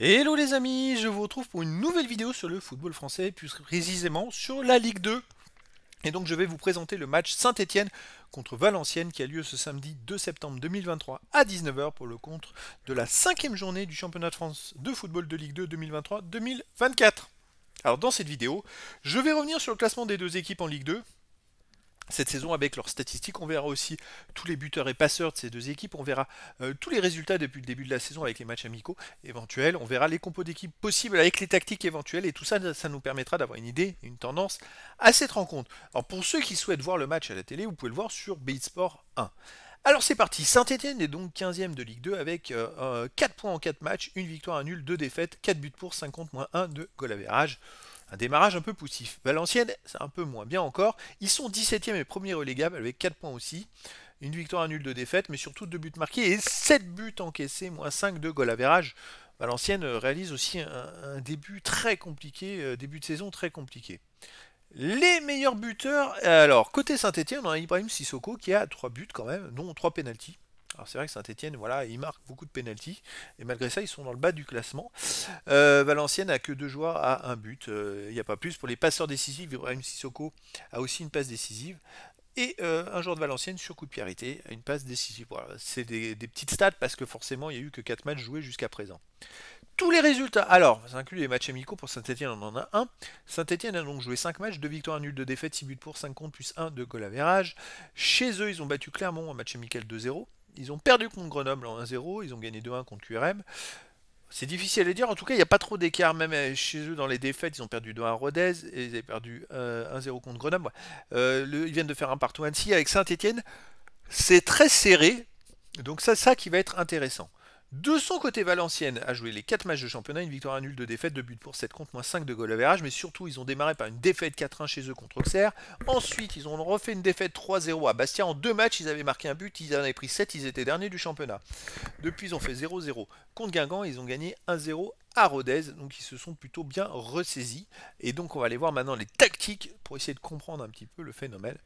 Hello les amis, je vous retrouve pour une nouvelle vidéo sur le football français, plus précisément sur la Ligue 2. Et donc je vais vous présenter le match Saint-Etienne contre Valenciennes qui a lieu ce samedi 2 septembre 2023 à 19h pour le compte de la cinquième journée du championnat de France de football de Ligue 2 2023-2024. Alors dans cette vidéo, je vais revenir sur le classement des deux équipes en Ligue 2, cette saison avec leurs statistiques. On verra aussi tous les buteurs et passeurs de ces deux équipes. On verra euh, tous les résultats depuis le début de la saison avec les matchs amicaux éventuels. On verra les compos d'équipe possibles avec les tactiques éventuelles. Et tout ça, ça nous permettra d'avoir une idée, une tendance à cette rencontre. Alors pour ceux qui souhaitent voir le match à la télé, vous pouvez le voir sur BeatSport Sport 1. Alors c'est parti, Saint-Etienne est donc 15ème de Ligue 2 avec 4 euh, points en 4 matchs, une victoire, un nul, 2 défaites, 4 buts pour, 50 moins 1 de goal average. Un démarrage un peu poussif. Valenciennes, c'est un peu moins bien encore. Ils sont 17e et premier relégable avec 4 points aussi. Une victoire, un nul de défaite, mais surtout 2 buts marqués et 7 buts encaissés, moins 5 de goal à Valenciennes réalise aussi un, début très compliqué, euh, début de saison très compliqué. Les meilleurs buteurs, alors côté Saint-Etienne, on a Ibrahim Sissoko qui a 3 buts quand même, dont 3 pénalties. Alors c'est vrai que Saint-Etienne, voilà, il marque beaucoup de pénalties, et malgré ça, ils sont dans le bas du classement. Euh, Valenciennes a que deux joueurs à un but, euh, il n'y a pas plus. Pour les passeurs décisifs, M. Sissoko a aussi une passe décisive. Et euh, un joueur de Valenciennes sur coup de pied a une passe décisive. Voilà, c'est des, petites stats parce que forcément, il n'y a eu que 4 matchs joués jusqu'à présent. Tous les résultats, alors, ça inclut les matchs amicaux pour Saint-Etienne, on en a un. Saint-Etienne a donc joué 5 matchs, 2 victoires, 1 nul, 2 défaites, 6 buts pour, 5 comptes, plus 1 de goal Chez eux, ils ont battu Clermont un match amical 2-0. Ils ont perdu contre Grenoble en 1-0, ils ont gagné 2-1 contre QRM. C'est difficile à dire, en tout cas, il n'y a pas trop d'écart, même chez eux dans les défaites. Ils ont perdu 2-1 à Rodez et ils avaient perdu 1-0 euh, contre Grenoble. Euh, ils viennent de faire un partout Annecy avec Saint-Etienne. C'est très serré, donc c'est ça qui va être intéressant. De son côté, Valenciennes a joué les 4 matchs de championnat, une victoire, un nul, 2 défaites, 2 buts pour 7 contre moins 5 de goal average, mais surtout ils ont démarré par une défaite 4-1 chez eux contre Auxerre. Ensuite, ils ont refait une défaite 3-0 à Bastia. En deux matchs, ils avaient marqué un but, ils en avaient pris 7, ils étaient derniers du championnat. Depuis, ils ont fait 0-0 contre Guingamp ils ont gagné 1-0 à Rodez, donc ils se sont plutôt bien ressaisis. Et donc on va aller voir maintenant les tactiques pour essayer de comprendre un petit peu le phénomène.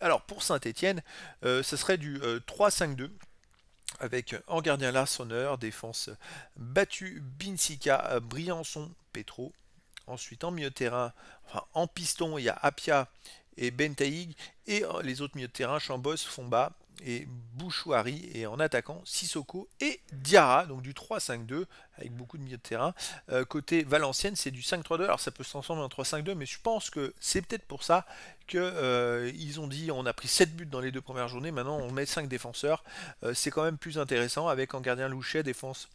Alors pour Saint-Etienne, euh, ce serait du 3-5-2. Euh, avec en gardien Larsonneur, défense battue Binsika, euh, Briançon, Petro. Ensuite en milieu de terrain, enfin en piston, il y a Apia et Bentaïg et euh, les autres milieux de terrain, Chambos, Fomba, et Bouchouari et en attaquant Sissoko et Diarra, donc du 3-5-2 avec beaucoup de milieu de terrain. Euh, côté Valenciennes, c'est du 5-3-2, alors ça peut se transformer en 3-5-2, mais je pense que c'est peut-être pour ça qu'ils euh, ont dit on a pris 7 buts dans les deux premières journées, maintenant on met 5 défenseurs. Euh, c'est quand même plus intéressant avec en gardien Louchet, défense,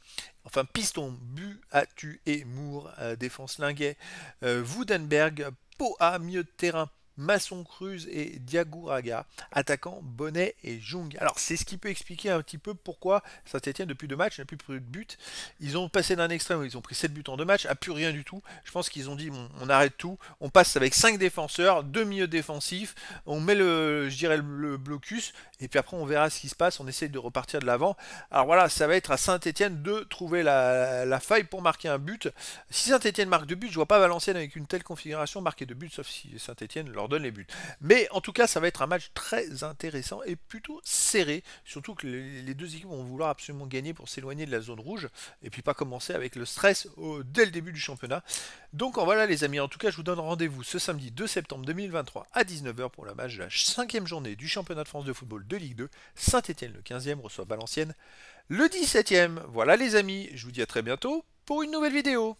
enfin piston, but, Atu et Mour, défense Linguet, Woudenberg, Poa, milieu de terrain. Masson Cruz et Diagouraga, attaquant Bonnet et Jung. Alors c'est ce qui peut expliquer un petit peu pourquoi Saint-Etienne depuis deux matchs n'a plus pris de but. Ils ont passé d'un extrême où ils ont pris 7 buts en deux matchs à plus rien du tout. Je pense qu'ils ont dit on arrête tout, on passe avec 5 défenseurs, 2 milieux défensifs, on met le, le blocus, et puis après on verra ce qui se passe, on essaye de repartir de l'avant. Alors voilà, ça va être à Saint-Etienne de trouver la, faille pour marquer un but. Si Saint-Etienne marque deux buts, je vois pas Valenciennes avec une telle configuration marquer de buts, sauf si Saint-Etienne leur donne les buts. Mais en tout cas, ça va être un match très intéressant et plutôt serré, surtout que les deux équipes vont vouloir absolument gagner pour s'éloigner de la zone rouge et puis pas commencer avec le stress dès le début du championnat. Donc en voilà les amis, en tout cas, je vous donne rendez-vous ce samedi 2 septembre 2023 à 19h pour la match de la cinquième journée du championnat de France de football de Ligue 2. Saint-Étienne le 15e reçoit Valenciennes le 17e. Voilà les amis, je vous dis à très bientôt pour une nouvelle vidéo.